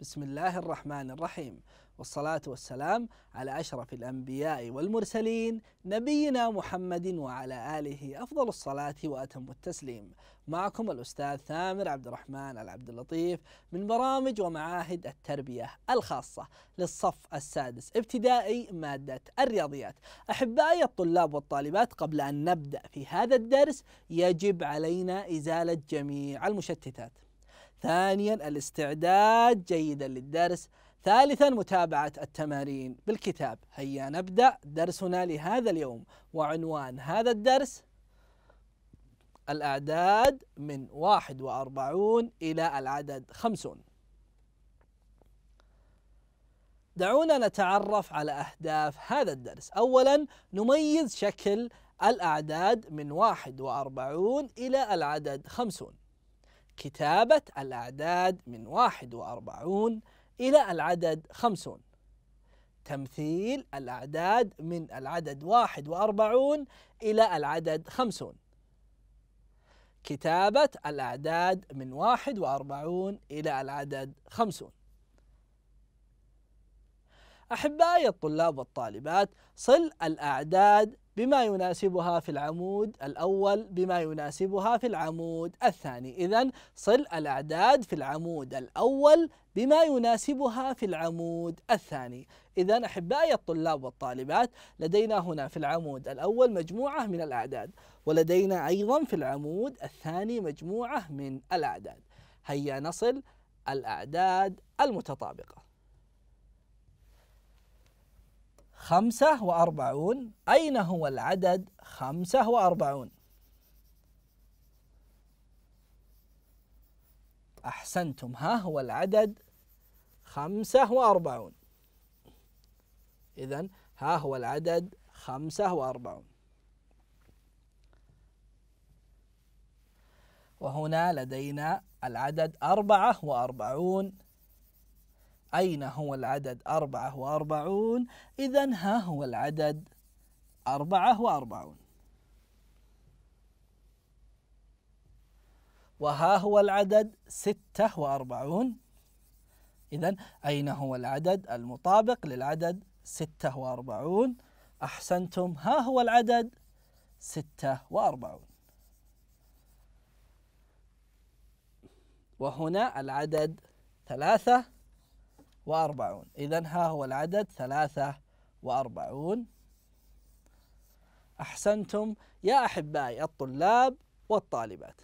بسم الله الرحمن الرحيم والصلاة والسلام على أشرف الأنبياء والمرسلين نبينا محمد وعلى آله أفضل الصلاة وأتم التسليم معكم الأستاذ ثامر عبد الرحمن العبد اللطيف من برامج ومعاهد التربية الخاصة للصف السادس ابتدائي مادة الرياضيات أحبائي الطلاب والطالبات قبل أن نبدأ في هذا الدرس يجب علينا إزالة جميع المشتتات ثانيا الاستعداد جيدا للدرس ثالثا متابعة التمارين بالكتاب هيا نبدأ درسنا لهذا اليوم وعنوان هذا الدرس الأعداد من 41 إلى العدد 50 دعونا نتعرف على أهداف هذا الدرس أولا نميز شكل الأعداد من 41 إلى العدد 50 كتابة الأعداد من 41 إلى العدد 50 تمثيل الأعداد من العدد 41 إلى العدد 50 كتابة الأعداد من 41 إلى العدد 50 أحبائي الطلاب والطالبات صل الأعداد بما يناسبها في العمود الأول بما يناسبها في العمود الثاني إذا صل الأعداد في العمود الأول بما يناسبها في العمود الثاني إذا أحبائي الطلاب والطالبات لدينا هنا في العمود الأول مجموعة من الأعداد ولدينا أيضا في العمود الثاني مجموعة من الأعداد هيا نصل الأعداد المتطابقة خمسة وأربعون أين هو العدد خمسة وأربعون أحسنتم ها هو العدد خمسة وأربعون إذا ها هو العدد خمسة وأربعون وهنا لدينا العدد أربعة وأربعون أين هو العدد أربعة وأربعون إذا ها هو العدد أربعة وأربعون وها هو العدد ستة وأربعون إذا أين هو العدد المطابق للعدد ستة وأربعون أحسنتم ها هو العدد ستة وأربعون وهنا العدد ثلاثة وأربعون إذا ها هو العدد ثلاثة وأربعون أحسنتم يا أحبائي الطلاب والطالبات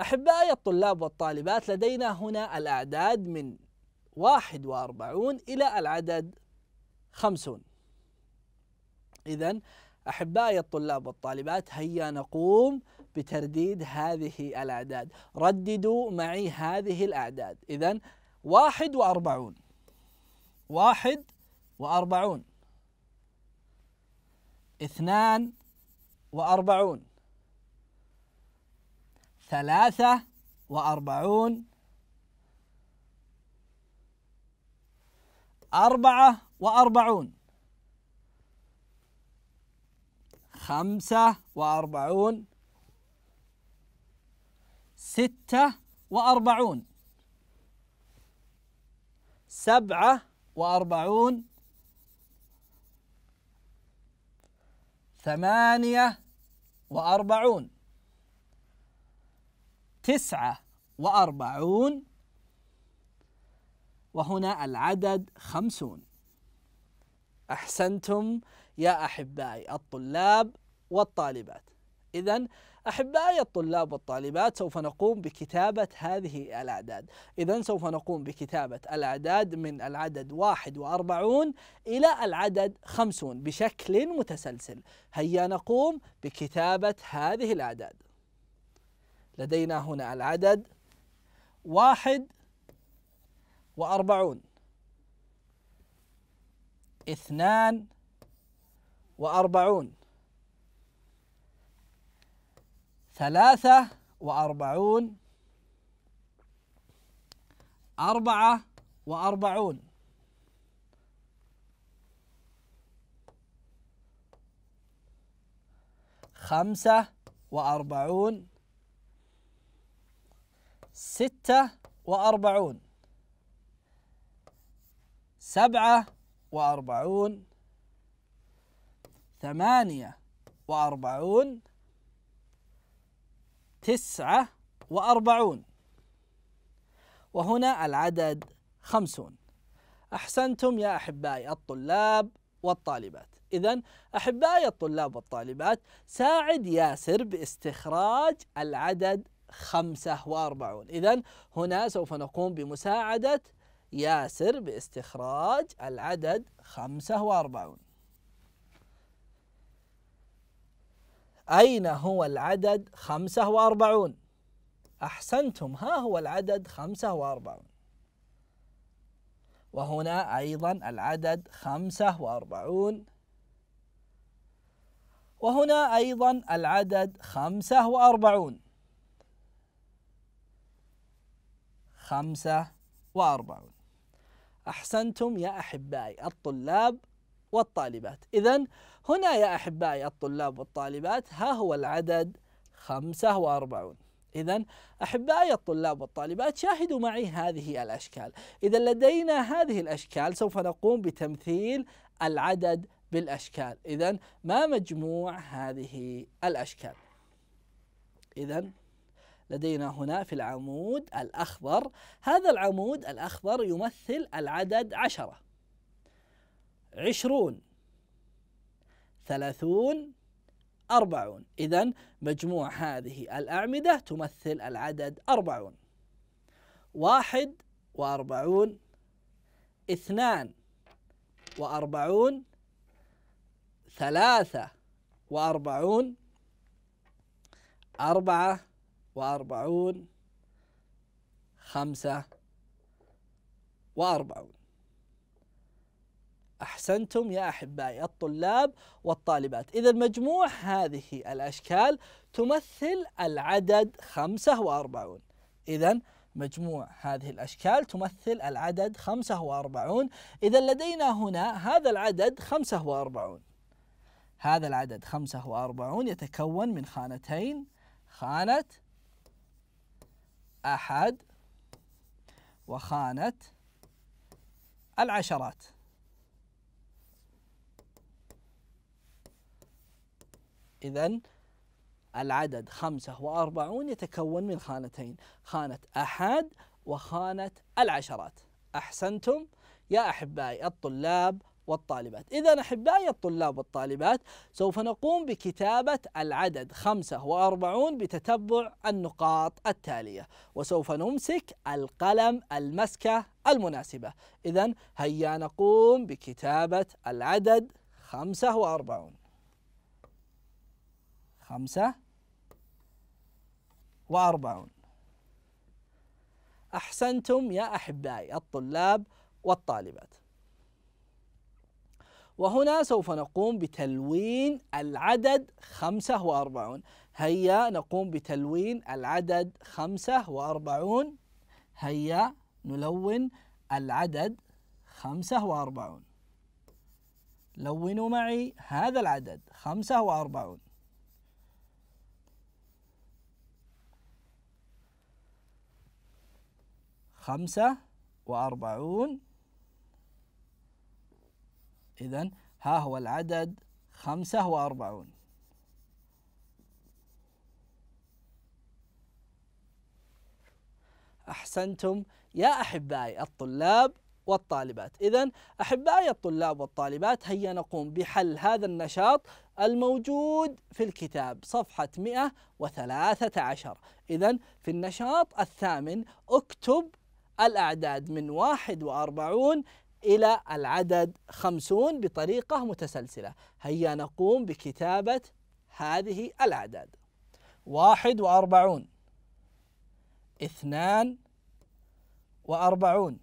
أحبائي الطلاب والطالبات لدينا هنا الأعداد من واحد وأربعون إلى العدد خمسون إذا أحبائي الطلاب والطالبات هيا نقوم بترديد هذه الأعداد رددوا معي هذه الأعداد إذا واحد وأربعون واحد وأربعون اثنان وأربعون ثلاثة وأربعون أربعة وأربعون خمسة وأربعون ستة وأربعون سبعة وأربعون ثمانية وأربعون تسعة وأربعون وهنا العدد خمسون أحسنتم يا أحبائي الطلاب والطالبات إذا أحبائي الطلاب والطالبات سوف نقوم بكتابة هذه الأعداد إذا سوف نقوم بكتابة الأعداد من العدد 41 إلى العدد 50 بشكل متسلسل هيا نقوم بكتابة هذه الأعداد لدينا هنا العدد واحد وأربعون اثنان وأربعون ثلاثة وأربعون أربعة وأربعون خمسة وأربعون ستة وأربعون سبعة وأربعون ثمانية وأربعون تسعة وأربعون وهنا العدد خمسون أحسنتم يا أحبائي الطلاب والطالبات إذا أحبائي الطلاب والطالبات ساعد ياسر باستخراج العدد خمسة وأربعون إذا هنا سوف نقوم بمساعدة ياسر باستخراج العدد خمسة وأربعون أين هو العدد 45 أحسنتم ها هو العدد 45 وهنا أيضا العدد 45 وهنا أيضا العدد 45 45 أحسنتم يا أحبائي الطلاب والطالبات إذا هنا يا أحبائي الطلاب والطالبات ها هو العدد 45 إذا أحبائي الطلاب والطالبات شاهدوا معي هذه الأشكال إذا لدينا هذه الأشكال سوف نقوم بتمثيل العدد بالأشكال إذا ما مجموع هذه الأشكال إذا لدينا هنا في العمود الأخضر هذا العمود الأخضر يمثل العدد عشرة عشرون ثلاثون أربعون إذا مجموع هذه الأعمدة تمثل العدد أربعون واحد وأربعون اثنان وأربعون ثلاثة وأربعون أربعة وأربعون خمسة وأربعون أحسنتم يا أحبائي الطلاب والطالبات إذا مجموع هذه الأشكال تمثل العدد 45 إذا مجموع هذه الأشكال تمثل العدد 45 إذا لدينا هنا هذا العدد 45 هذا العدد 45 يتكون من خانتين خانة أحد وخانة العشرات إذا العدد خمسة وأربعون يتكون من خانتين خانة أحد وخانة العشرات أحسنتم يا أحبائي الطلاب والطالبات إذا أحبائي الطلاب والطالبات سوف نقوم بكتابة العدد 45 بتتبع النقاط التالية وسوف نمسك القلم المسكة المناسبة إذا هيا نقوم بكتابة العدد 45 خمسة وأربعون أحسنتم يا أحبائي الطلاب والطالبات وهنا سوف نقوم بتلوين العدد خمسة وأربعون هيا نقوم بتلوين العدد خمسة وأربعون هيا نلون العدد خمسة وأربعون لونوا معي هذا العدد خمسة وأربعون خمسة وأربعون إذا ها هو العدد خمسة وأربعون أحسنتم يا أحبائي الطلاب والطالبات إذا أحبائي الطلاب والطالبات هيا نقوم بحل هذا النشاط الموجود في الكتاب صفحة 113 إذا في النشاط الثامن اكتب الأعداد من 41 إلى العدد 50 بطريقة متسلسلة هيا نقوم بكتابة هذه الأعداد 41 اثنان وأربعون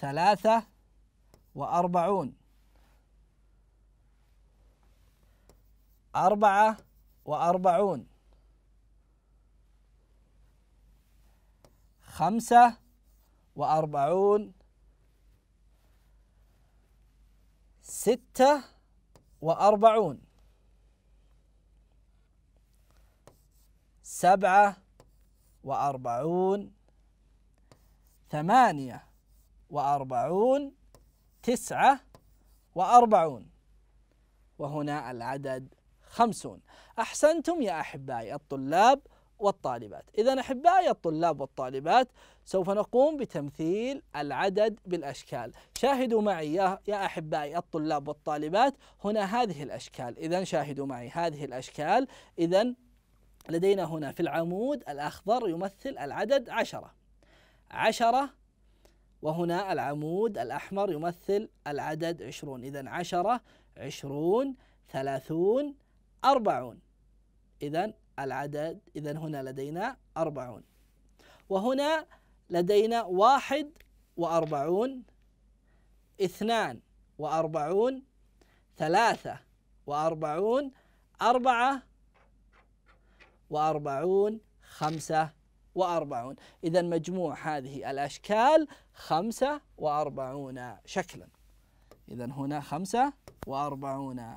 ثلاثة وأربعون أربعة وأربعون خمسة وأربعون ستة وأربعون سبعة وأربعون ثمانية وأربعون تسعة وأربعون وهنا العدد خمسون أحسنتم يا أحبائي الطلاب والطالبات إذا أحبائي الطلاب والطالبات سوف نقوم بتمثيل العدد بالأشكال شاهدوا معي يا, يا أحبائي الطلاب والطالبات هنا هذه الأشكال إذا شاهدوا معي هذه الأشكال إذا لدينا هنا في العمود الأخضر يمثل العدد عشرة عشرة وهنا العمود الأحمر يمثل العدد عشرون إذا عشرة عشرون ثلاثون أربعون إذا العدد إذا هنا لدينا أربعون وهنا لدينا واحد وأربعون اثنان وأربعون ثلاثة وأربعون أربعة وأربعون خمسة وأربعون إذا مجموع هذه الأشكال خمسة وأربعون شكلا إذا هنا خمسة وأربعون